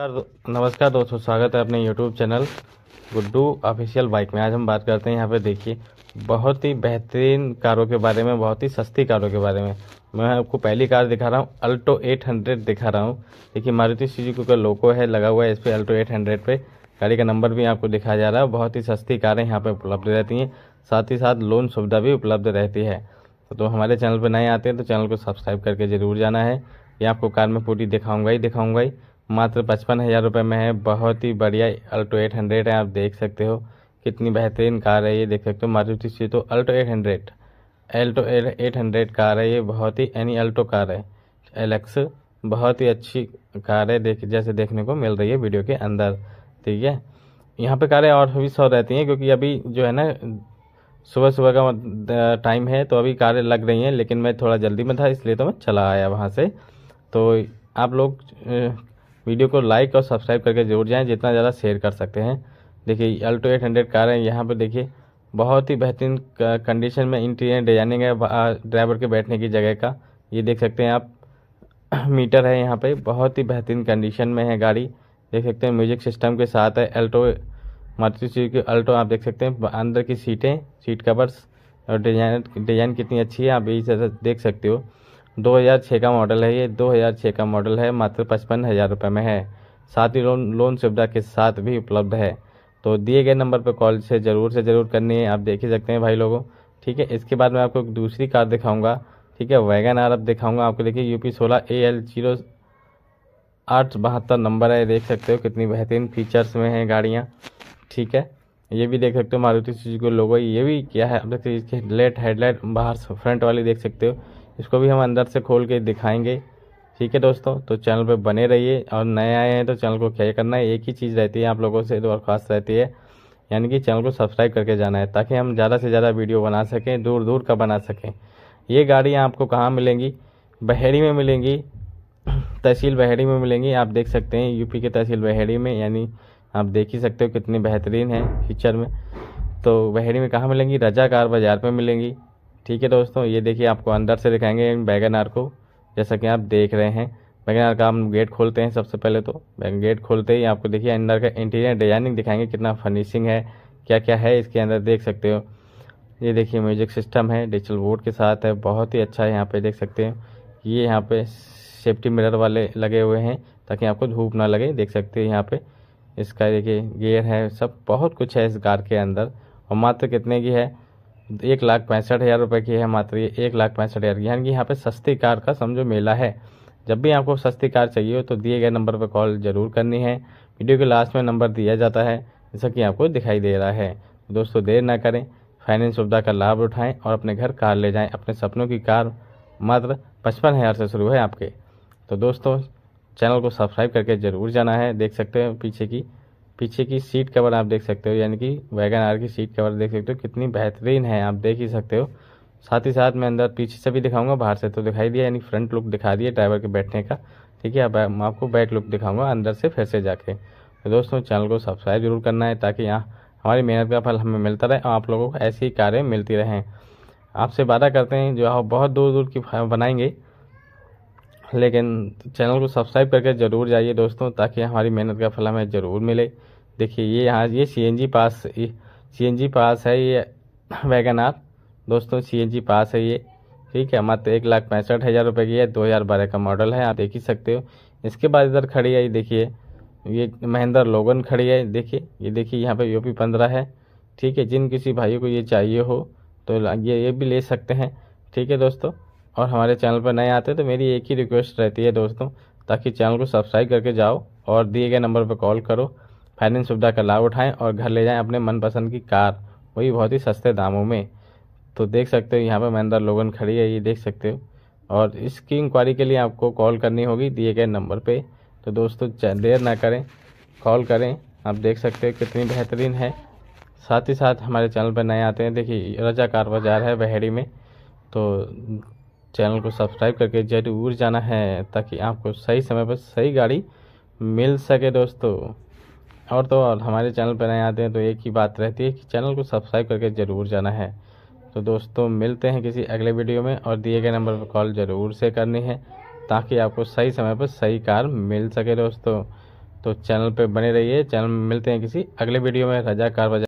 नमस्कार नमस्कार दोस्तों स्वागत है अपने YouTube channel Guddu official bike में आज हम बात करते हैं यहाँ पे देखिए बहुत ही बेहतरीन कारों के बारे में बहुत ही सस्ती कारों के बारे में मैं आपको पहली कार दिखा रहा हूँ अल्टो 800 दिखा रहा हूँ देखिए मारुति सुजुकी का लोको है लगा हुआ है इस पर अल्टो एट पे गाड़ी का नंबर भी आपको दिखाया जा रहा है बहुत ही सस्ती कारें यहाँ पर उपलब्ध रहती हैं साथ ही साथ लोन सुविधा भी उपलब्ध रहती है तो हमारे चैनल पर नए आते हैं तो चैनल को सब्सक्राइब करके ज़रूर जाना है ये आपको कार में पूरी दिखाऊँगा ही दिखाऊँगा ही मात्र पचपन हज़ार रुपये में है बहुत ही बढ़िया अल्टो एट हंड्रेड है आप देख सकते हो कितनी बेहतरीन कार है ये देख सकते हो मारुति तो Alto eight hundred Alto eight hundred car है ये बहुत ही एनी अल्टो कार है एलेक्स बहुत ही अच्छी कार है देख जैसे देखने को मिल रही है वीडियो के अंदर ठीक है यहाँ पर कारें और भी सौ रहती हैं क्योंकि अभी जो है ना सुबह सुबह का टाइम है तो अभी कारें लग रही हैं लेकिन मैं थोड़ा जल्दी में था इसलिए तो मैं चला आया वहाँ से तो आप लोग वीडियो को लाइक और सब्सक्राइब करके जरूर जाएँ जितना ज़्यादा शेयर कर सकते हैं देखिए अल्टो एट हंड्रेड कार है यहाँ पर देखिए बहुत ही बेहतरीन कंडीशन में इंटीरियर डिजाइनिंग है ड्राइवर के बैठने की जगह का ये देख सकते हैं आप मीटर है यहाँ पर बहुत ही बेहतरीन कंडीशन में है गाड़ी देख सकते हैं म्यूजिक सिस्टम के साथ है अल्टो मारुति की अल्टो आप देख सकते हैं अंदर की सीटें सीट कवर्स और डिजाइन डिजाइन कितनी अच्छी है आप यही देख सकते हो 2006 का मॉडल है ये 2006 का मॉडल है मात्र पचपन हज़ार रुपये में है साथ ही लोन लोन सुविधा के साथ भी उपलब्ध है तो दिए गए नंबर पर कॉल से ज़रूर से ज़रूर करनी है आप देख ही सकते हैं भाई लोगों ठीक है इसके बाद मैं आपको एक दूसरी कार दिखाऊँगा ठीक है वैगन आर आप दिखाऊँगा आपको देखिए यू पी सोलह ए एल जीरो आठ बहत्तर नंबर है देख सकते हो कितनी बेहतरीन फीचर्स में हैं गाड़ियाँ ठीक है ये भी देख सकते हो मारुति सुजुकी लोगों ये भी क्या है आप देख सकते इसके हेडलाइट हेडलाइट बाहर फ्रंट वाली देख सकते हो इसको भी हम अंदर से खोल के दिखाएंगे ठीक है दोस्तों तो चैनल पे बने रहिए और नए आए हैं तो चैनल को क्या करना है एक ही चीज़ रहती है आप लोगों से दरख्वास्त रहती है यानी कि चैनल को सब्सक्राइब करके जाना है ताकि हम ज़्यादा से ज़्यादा वीडियो बना सकें दूर दूर का बना सकें ये गाड़ियाँ आपको कहाँ मिलेंगी बहेड़ी में मिलेंगी तहसील बहेड़ी में मिलेंगी आप देख सकते हैं यूपी के तहसील बहेड़ी में यानी आप देख ही सकते हो कितनी बेहतरीन है फीचर में तो बहेड़ी में कहाँ मिलेंगी रजा कार बाज़ार पर मिलेंगी ठीक है दोस्तों ये देखिए आपको अंदर से दिखाएंगे बैगन आर को जैसा कि आप देख रहे हैं बैगन आर का हम गेट खोलते हैं सबसे पहले तो गेट खोलते ही आपको देखिए अंदर का इंटीरियर डिजाइनिंग दिखाएंगे कितना फर्निशिंग है क्या क्या है इसके अंदर देख सकते हो ये देखिए म्यूजिक सिस्टम है डिजिटल बोर्ड के साथ है बहुत ही अच्छा है यहाँ पर देख सकते हैं ये यहाँ पे सेफ्टी मिरर वाले लगे हुए हैं ताकि आपको धूप ना लगे देख सकते हो यहाँ पर इसका देखिए गेयर है सब बहुत कुछ है इस कार के अंदर और मात्र कितने की है एक लाख पैंसठ हज़ार रुपये की है मात्र ये एक लाख पैंसठ हज़ार की यानी कि यहाँ पे सस्ती कार का समझो मेला है जब भी आपको सस्ती कार चाहिए हो तो दिए गए नंबर पर कॉल ज़रूर करनी है वीडियो के लास्ट में नंबर दिया जाता है जैसा कि आपको दिखाई दे रहा है दोस्तों देर ना करें फाइनेंस सुविधा का लाभ उठाएँ और अपने घर कार ले जाएँ अपने सपनों की कार मात्र पचपन हज़ार से शुरू है आपके तो दोस्तों चैनल को सब्सक्राइब करके ज़रूर जाना है देख सकते हैं पीछे की पीछे की सीट कवर आप देख सकते हो यानी कि वैगन आर की सीट कवर देख सकते हो कितनी बेहतरीन है आप देख ही सकते हो साथ ही साथ मैं अंदर पीछे से भी दिखाऊंगा बाहर से तो दिखाई दिया यानी फ्रंट लुक दिखा दिया ड्राइवर के बैठने का ठीक है अब आपको बैक लुक दिखाऊंगा अंदर से फिर से जाके तो दोस्तों चैनल को सब्सक्राइब जरूर करना है ताकि यहाँ हमारी मेहनत का फल हमें मिलता रहे और आप लोगों को ऐसी कारें मिलती रहें आपसे वादा करते हैं जो आप बहुत दूर दूर की बनाएंगे लेकिन चैनल को सब्सक्राइब करके ज़रूर जाइए दोस्तों ताकि हमारी मेहनत का फल हमें ज़रूर मिले देखिए ये यहाँ ये सी पास सी एन पास है ये वैगन आर दोस्तों सी पास है ये ठीक है मात्र एक लाख पैंसठ हज़ार रुपये की है दो हज़ार बारह का मॉडल है आप देख ही सकते हो इसके बाद इधर खड़ी है ये देखिए ये महेंद्र लोगन खड़ी है देखिए ये देखिए यहाँ पे यूपी पंद्रह है ठीक है जिन किसी भाई को ये चाहिए हो तो ये ये भी ले सकते हैं ठीक है दोस्तों और हमारे चैनल पर नए आते तो मेरी एक ही रिक्वेस्ट रहती है दोस्तों ताकि चैनल को सब्सक्राइब करके जाओ और दिए गए नंबर पर कॉल करो फाइनेंस सुविधा का लाभ उठाएं और घर ले जाएं अपने मनपसंद की कार वही बहुत ही सस्ते दामों में तो देख सकते हो यहाँ पर महिंद्रा लोगन खड़ी है ये देख सकते हो और इसकी इंक्वायरी के लिए आपको कॉल करनी होगी दिए गए नंबर पर तो दोस्तों देर ना करें कॉल करें आप देख सकते हो कितनी बेहतरीन है साथ ही साथ हमारे चैनल पर नए आते हैं देखिए रजा कार बाज़ार है बहेड़ी में तो चैनल को सब्सक्राइब करके ज़रूर जाना है ताकि आपको सही समय पर सही गाड़ी मिल सके दोस्तों और तो और हमारे चैनल पर नए आते हैं तो एक ही बात रहती है कि चैनल को सब्सक्राइब करके ज़रूर जाना है तो दोस्तों मिलते हैं किसी अगले वीडियो में और दिए गए नंबर पर कॉल ज़रूर से करनी है ताकि आपको सही समय पर सही कार मिल सके दोस्तों तो चैनल पर बने रहिए चैनल में मिलते हैं किसी अगले वीडियो में रजा कार